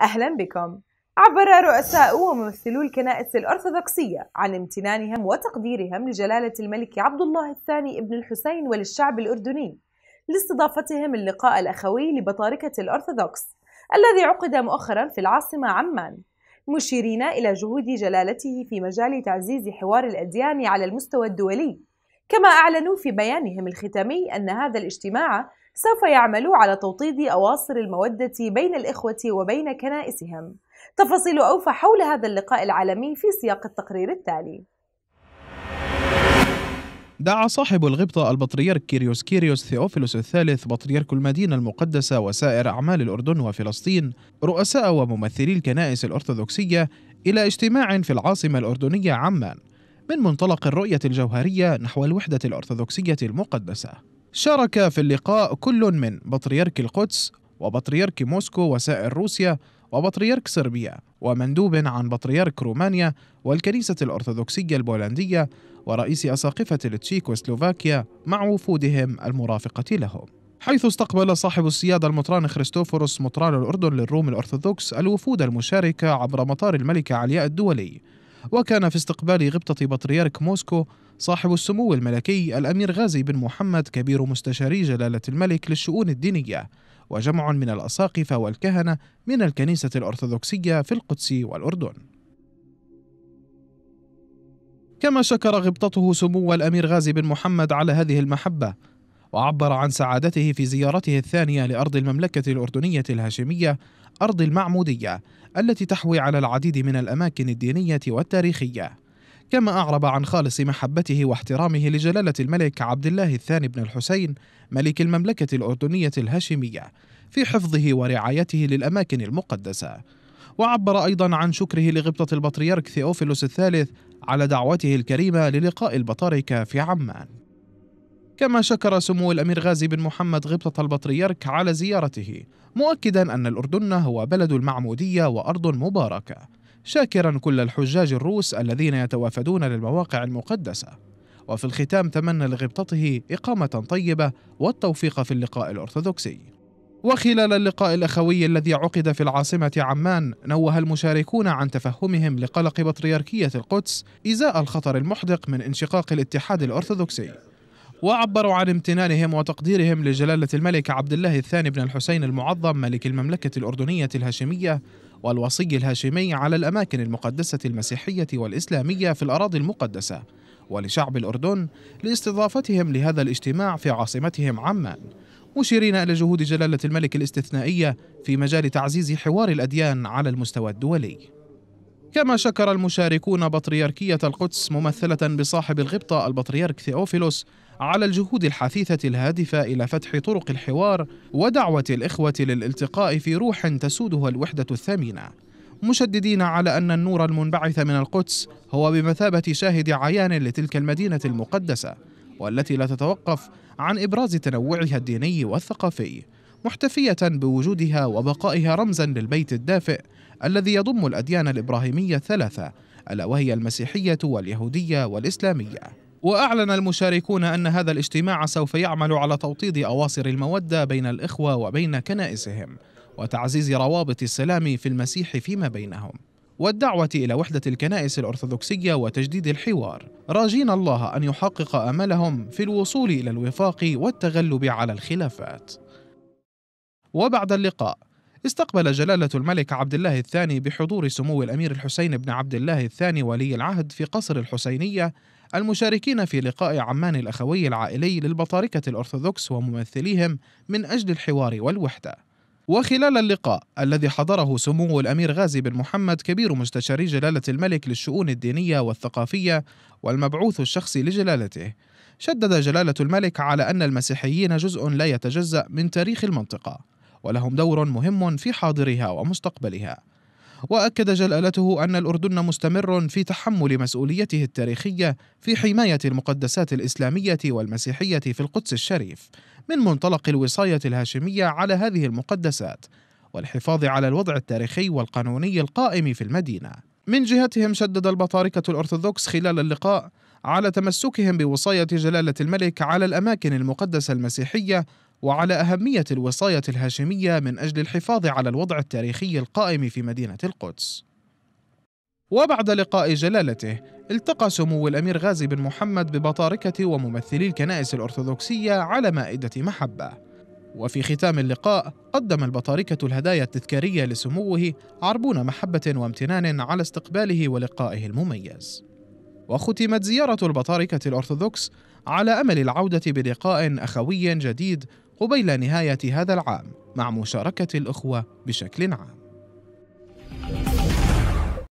أهلا بكم عبر رؤساء وممثلو الكنائس الأرثوذكسية عن امتنانهم وتقديرهم لجلالة الملك عبد الله الثاني ابن الحسين وللشعب الأردني لاستضافتهم اللقاء الأخوي لبطاركة الأرثوذكس الذي عقد مؤخرا في العاصمة عمان مشيرين إلى جهود جلالته في مجال تعزيز حوار الأديان على المستوى الدولي كما أعلنوا في بيانهم الختامي أن هذا الاجتماع سوف يعمل على توطيد أواصر المودة بين الإخوة وبين كنائسهم تفاصيل أوفى حول هذا اللقاء العالمي في سياق التقرير التالي دعا صاحب الغبطة البطريرك كيريوس كيريوس ثيوفيلوس الثالث بطريرك المدينة المقدسة وسائر أعمال الأردن وفلسطين رؤساء وممثلي الكنائس الأرثوذكسية إلى اجتماع في العاصمة الأردنية عمان من منطلق الرؤية الجوهرية نحو الوحدة الأرثوذكسية المقدسة شارك في اللقاء كل من بطريرك القدس وبطريرك موسكو وسائر روسيا وبطريرك صربيا ومندوب عن بطريرك رومانيا والكنيسة الأرثوذكسية البولندية ورئيس أساقفة التشيك وسلوفاكيا مع وفودهم المرافقة لهم حيث استقبل صاحب السيادة المطران خريستوفوروس مطران الأردن للروم الأرثوذكس الوفود المشاركة عبر مطار الملكة علياء الدولي وكان في استقبال غبطة بطريرك موسكو صاحب السمو الملكي الأمير غازي بن محمد كبير مستشاري جلالة الملك للشؤون الدينية وجمع من الأساقفة والكهنة من الكنيسة الأرثوذكسية في القدس والأردن كما شكر غبطته سمو الأمير غازي بن محمد على هذه المحبة وعبر عن سعادته في زيارته الثانية لأرض المملكة الأردنية الهاشمية أرض المعمودية التي تحوي على العديد من الأماكن الدينية والتاريخية كما أعرب عن خالص محبته واحترامه لجلالة الملك عبد الله الثاني بن الحسين ملك المملكة الأردنية الهاشمية في حفظه ورعايته للأماكن المقدسة وعبر أيضا عن شكره لغبطة البطريرك ثيوفيلوس الثالث على دعوته الكريمة للقاء البطاركة في عمان كما شكر سمو الأمير غازي بن محمد غبطة البطريرك على زيارته مؤكدا أن الأردن هو بلد المعمودية وأرض مباركة شاكرا كل الحجاج الروس الذين يتوافدون للمواقع المقدسة وفي الختام تمنى لغبطته إقامة طيبة والتوفيق في اللقاء الأرثوذكسي وخلال اللقاء الأخوي الذي عقد في العاصمة عمان نوه المشاركون عن تفهمهم لقلق بطريركية القدس إزاء الخطر المحدق من انشقاق الاتحاد الأرثوذكسي وعبروا عن امتنانهم وتقديرهم لجلالة الملك عبد الله الثاني بن الحسين المعظم ملك المملكة الأردنية الهاشمية والوصي الهاشمي على الأماكن المقدسة المسيحية والإسلامية في الأراضي المقدسة ولشعب الأردن لاستضافتهم لهذا الاجتماع في عاصمتهم عمان مشيرين إلى جهود جلالة الملك الاستثنائية في مجال تعزيز حوار الأديان على المستوى الدولي كما شكر المشاركون بطريركية القدس ممثلة بصاحب الغبطة البطريرك ثيوفيلوس على الجهود الحثيثة الهادفة إلى فتح طرق الحوار ودعوة الإخوة للالتقاء في روح تسودها الوحدة الثمينة مشددين على أن النور المنبعث من القدس هو بمثابة شاهد عيان لتلك المدينة المقدسة والتي لا تتوقف عن إبراز تنوعها الديني والثقافي محتفية بوجودها وبقائها رمزا للبيت الدافئ الذي يضم الأديان الإبراهيمية الثلاثة ألا وهي المسيحية واليهودية والإسلامية وأعلن المشاركون أن هذا الاجتماع سوف يعمل على توطيد أواصر المودة بين الإخوة وبين كنائسهم وتعزيز روابط السلام في المسيح فيما بينهم والدعوة إلى وحدة الكنائس الأرثوذكسية وتجديد الحوار راجين الله أن يحقق أملهم في الوصول إلى الوفاق والتغلب على الخلافات وبعد اللقاء استقبل جلالة الملك عبد الله الثاني بحضور سمو الأمير الحسين بن عبد الله الثاني ولي العهد في قصر الحسينية المشاركين في لقاء عمان الأخوي العائلي للبطاركة الأرثوذكس وممثليهم من أجل الحوار والوحدة وخلال اللقاء الذي حضره سمو الأمير غازي بن محمد كبير مستشاري جلالة الملك للشؤون الدينية والثقافية والمبعوث الشخصي لجلالته شدد جلالة الملك على أن المسيحيين جزء لا يتجزأ من تاريخ المنطقة ولهم دور مهم في حاضرها ومستقبلها واكد جلالته ان الاردن مستمر في تحمل مسؤوليته التاريخيه في حمايه المقدسات الاسلاميه والمسيحيه في القدس الشريف من منطلق الوصايه الهاشميه على هذه المقدسات والحفاظ على الوضع التاريخي والقانوني القائم في المدينه من جهتهم شدد البطاركه الارثوذكس خلال اللقاء على تمسكهم بوصايه جلاله الملك على الاماكن المقدسه المسيحيه وعلى أهمية الوصاية الهاشمية من أجل الحفاظ على الوضع التاريخي القائم في مدينة القدس. وبعد لقاء جلالته التقى سمو الأمير غازي بن محمد ببطاركة وممثلي الكنائس الأرثوذكسية على مائدة محبة وفي ختام اللقاء قدم البطاركة الهدايا التذكارية لسموه عربون محبة وامتنان على استقباله ولقائه المميز وختمت زيارة البطاركة الأرثوذكس على أمل العودة بلقاء أخوي جديد قبيل نهاية هذا العام مع مشاركة الأخوة بشكل عام.